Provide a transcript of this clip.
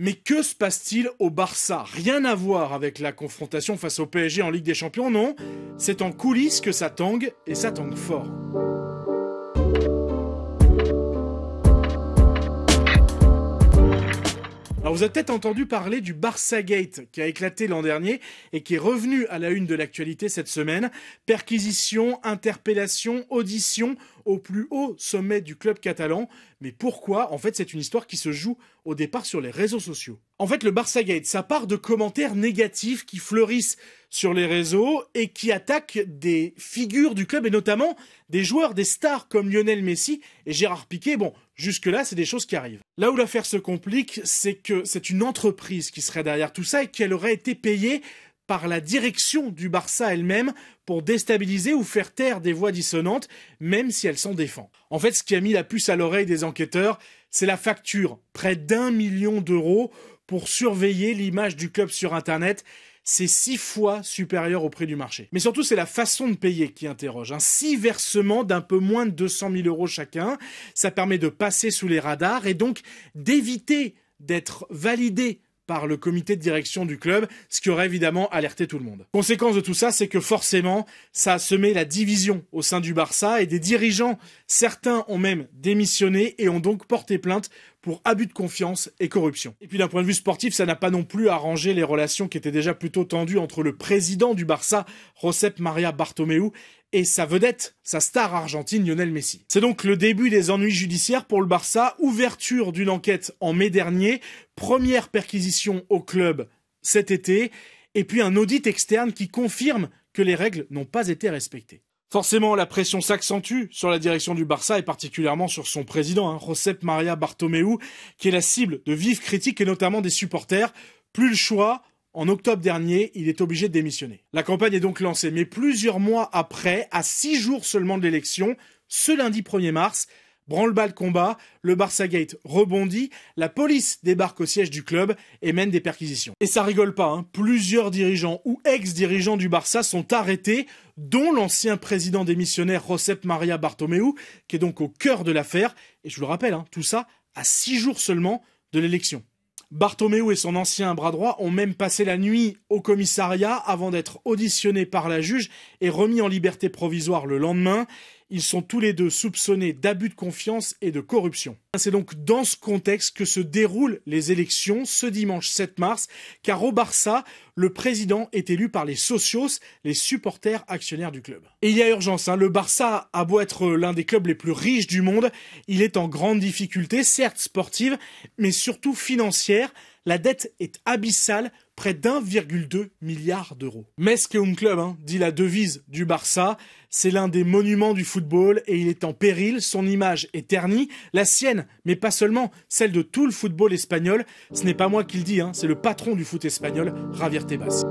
Mais que se passe-t-il au Barça Rien à voir avec la confrontation face au PSG en Ligue des Champions, non. C'est en coulisses que ça tangue, et ça tangue fort. Alors vous avez peut-être entendu parler du Barça Gate qui a éclaté l'an dernier et qui est revenu à la une de l'actualité cette semaine. Perquisition, interpellation, audition, au plus haut sommet du club catalan. Mais pourquoi En fait, c'est une histoire qui se joue au départ sur les réseaux sociaux. En fait, le Barça Gate, ça part de commentaires négatifs qui fleurissent sur les réseaux et qui attaquent des figures du club et notamment des joueurs, des stars comme Lionel Messi et Gérard Piqué. Bon, jusque-là, c'est des choses qui arrivent. Là où l'affaire se complique, c'est que c'est une entreprise qui serait derrière tout ça et qu'elle aurait été payée par la direction du Barça elle-même pour déstabiliser ou faire taire des voix dissonantes, même si elle s'en défend. En fait, ce qui a mis la puce à l'oreille des enquêteurs, c'est la facture, près d'un million d'euros, pour surveiller l'image du club sur Internet. C'est six fois supérieur au prix du marché. Mais surtout, c'est la façon de payer qui interroge. Un hein. six versements d'un peu moins de 200 000 euros chacun, ça permet de passer sous les radars et donc d'éviter d'être validé par le comité de direction du club, ce qui aurait évidemment alerté tout le monde. Conséquence de tout ça, c'est que forcément, ça a semé la division au sein du Barça et des dirigeants, certains ont même démissionné et ont donc porté plainte pour abus de confiance et corruption. Et puis d'un point de vue sportif, ça n'a pas non plus arrangé les relations qui étaient déjà plutôt tendues entre le président du Barça, Josep Maria Bartomeu, et sa vedette, sa star argentine Lionel Messi. C'est donc le début des ennuis judiciaires pour le Barça, ouverture d'une enquête en mai dernier, première perquisition au club cet été, et puis un audit externe qui confirme que les règles n'ont pas été respectées. Forcément, la pression s'accentue sur la direction du Barça et particulièrement sur son président, hein, Josep Maria Bartomeu, qui est la cible de vives critiques et notamment des supporters. Plus le choix, en octobre dernier, il est obligé de démissionner. La campagne est donc lancée, mais plusieurs mois après, à six jours seulement de l'élection, ce lundi 1er mars, Branle-bas le combat, le Barça Gate rebondit, la police débarque au siège du club et mène des perquisitions. Et ça rigole pas, hein. plusieurs dirigeants ou ex-dirigeants du Barça sont arrêtés, dont l'ancien président démissionnaire Josep Maria Bartomeu, qui est donc au cœur de l'affaire, et je vous le rappelle, hein, tout ça à six jours seulement de l'élection. Bartomeu et son ancien bras droit ont même passé la nuit au commissariat avant d'être auditionnés par la juge et remis en liberté provisoire le lendemain. Ils sont tous les deux soupçonnés d'abus de confiance et de corruption. C'est donc dans ce contexte que se déroulent les élections ce dimanche 7 mars, car au Barça, le président est élu par les socios, les supporters actionnaires du club. Et il y a urgence, hein. le Barça a beau être l'un des clubs les plus riches du monde, il est en grande difficulté, certes sportive, mais surtout financière. La dette est abyssale, près d'1,2 milliard d'euros. Mesque un club, hein, dit la devise du Barça, c'est l'un des monuments du football et il est en péril, son image est ternie, la sienne, mais pas seulement, celle de tout le football espagnol. Ce n'est pas moi qui le dis, hein, c'est le patron du foot espagnol, Javier Tebas.